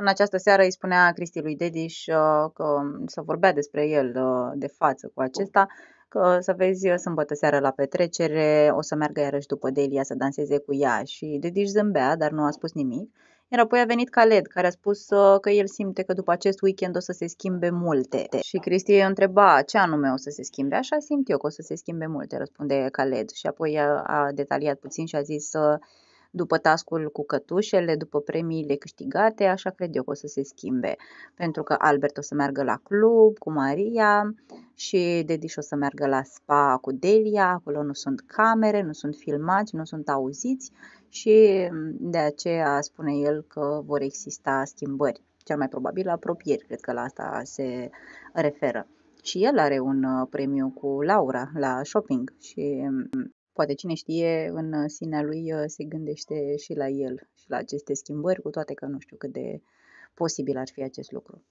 În această seară îi spunea Cristi lui Dediș uh, că mm, să vorbea despre el uh, de față cu acesta, că să vezi uh, sâmbătă seară la petrecere, o să meargă iarăși după Delia să danseze cu ea și Dediș zâmbea, dar nu a spus nimic. Iar apoi a venit Caled, care a spus că el simte că după acest weekend o să se schimbe multe. Și Cristi îi întreba ce anume o să se schimbe. Așa simt eu că o să se schimbe multe, răspunde Caled Și apoi a, detaliat puțin și a zis uh, după tascul cu cătușele, după premiile câștigate, așa cred eu că o să se schimbe. Pentru că Albert o să meargă la club cu Maria și Dediș o să meargă la spa cu Delia, acolo nu sunt camere, nu sunt filmați, nu sunt auziți și de aceea spune el că vor exista schimbări, cel mai probabil apropieri, cred că la asta se referă. Și el are un uh, premiu cu Laura la shopping și mm, poate cine știe, în uh, sinea lui uh, se gândește și la el și la aceste schimbări, cu toate că nu știu cât de posibil ar fi acest lucru.